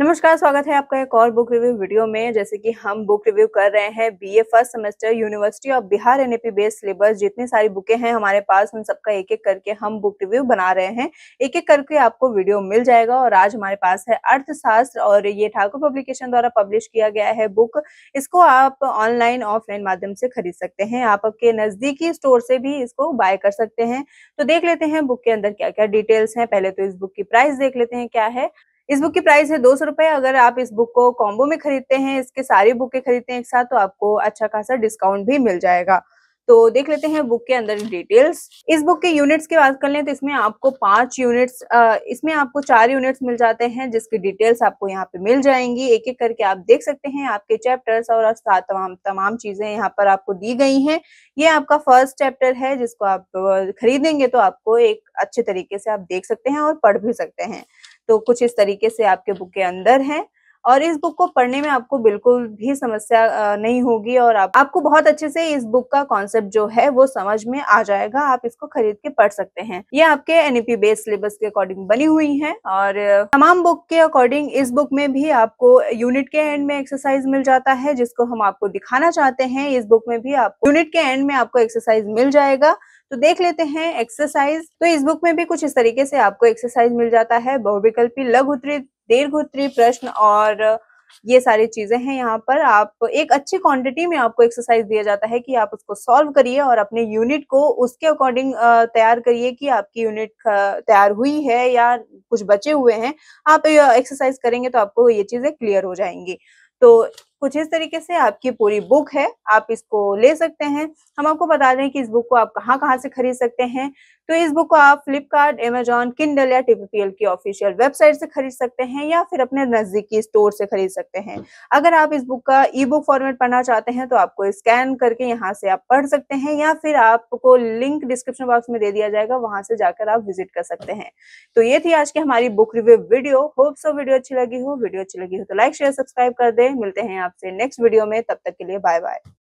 नमस्कार स्वागत है आपका एक और बुक रिव्यू वीडियो में जैसे कि हम बुक रिव्यू कर रहे हैं BA first semester university of Bihar NEP based syllabus जितनी सारी बुकें हैं हमारे पास उन सबका एक एक करके हम बुक रिव्यू बना रहे हैं एक एक करके आपको वीडियो मिल जाएगा और आज हमारे पास है अर्थशास्त्र और ये ठाकुर पब्लिकेशन द्वारा पब्लिश किया गया है बुक इसको आप ऑनलाइन ऑफलाइन माध्यम से खरीद सकते हैं आप आपके नजदीकी स्टोर से भी इसको बाय कर सकते हैं तो देख लेते हैं बुक के अंदर क्या क्या डिटेल्स है पहले तो इस बुक की प्राइस देख लेते हैं क्या है इस बुक की प्राइस है दो सौ रुपए अगर आप इस बुक को कॉम्बो में खरीदते हैं इसके सारी बुकें खरीदते हैं एक साथ तो आपको अच्छा खासा डिस्काउंट भी मिल जाएगा तो देख लेते हैं बुक के अंदर डिटेल्स इस बुक के यूनिट्स की बात कर लें तो इसमें आपको पांच यूनिट्स इसमें आपको चार यूनिट्स मिल जाते हैं जिसकी डिटेल्स आपको यहाँ पे मिल जाएंगी एक एक करके आप देख सकते हैं आपके चैप्टर्स और तमाम तमाम चीजें यहाँ पर आपको दी गई हैं ये आपका फर्स्ट चैप्टर है जिसको आप खरीदेंगे तो आपको एक अच्छे तरीके से आप देख सकते हैं और पढ़ भी सकते हैं तो कुछ इस तरीके से आपके बुक के अंदर है और इस बुक को पढ़ने में आपको बिल्कुल भी समस्या नहीं होगी और आप, आपको बहुत अच्छे से इस बुक का कॉन्सेप्ट जो है वो समझ में आ जाएगा आप इसको खरीद के पढ़ सकते हैं ये आपके एनईपी बेस्ड सिलेबस के अकॉर्डिंग बनी हुई है और तमाम बुक के अकॉर्डिंग इस बुक में भी आपको यूनिट के एंड में एक्सरसाइज मिल जाता है जिसको हम आपको दिखाना चाहते हैं इस बुक में भी आपको यूनिट के एंड में आपको एक्सरसाइज मिल जाएगा तो देख लेते हैं एक्सरसाइज तो इस बुक में भी कुछ इस तरीके से आपको एक्सरसाइज मिल जाता है बहुविकल्पी लघु डेढ़ प्रश्न और ये सारी चीजें हैं यहाँ पर आप एक अच्छी क्वांटिटी में आपको एक्सरसाइज दिया जाता है कि आप उसको सॉल्व करिए और अपने यूनिट को उसके अकॉर्डिंग तैयार करिए कि आपकी यूनिट तैयार हुई है या कुछ बचे हुए हैं आप एक्सरसाइज करेंगे तो आपको ये चीजें क्लियर हो जाएंगी तो कुछ इस तरीके से आपकी पूरी बुक है आप इसको ले सकते हैं हम आपको बता दें कि इस बुक को आप कहाँ कहाँ से खरीद सकते हैं तो इस बुक को आप फ्लिपकार्ट एमेजॉन किंडल या टीपीपीएल की ऑफिशियल वेबसाइट से खरीद सकते हैं या फिर अपने नजदीकी स्टोर से खरीद सकते हैं अगर आप इस बुक का ई बुक फॉर्मेट पढ़ना चाहते हैं तो आपको स्कैन करके यहाँ से आप पढ़ सकते हैं या फिर आपको लिंक डिस्क्रिप्शन बॉक्स में दे दिया जाएगा वहां से जाकर आप विजिट कर सकते हैं तो ये थी आज की हमारी book review video hope so video अच्छी लगी हो वीडियो अच्छी लगी हो तो लाइक शेयर सब्सक्राइब कर दे मिलते हैं आपसे नेक्स्ट वीडियो में तब तक के लिए बाय बाय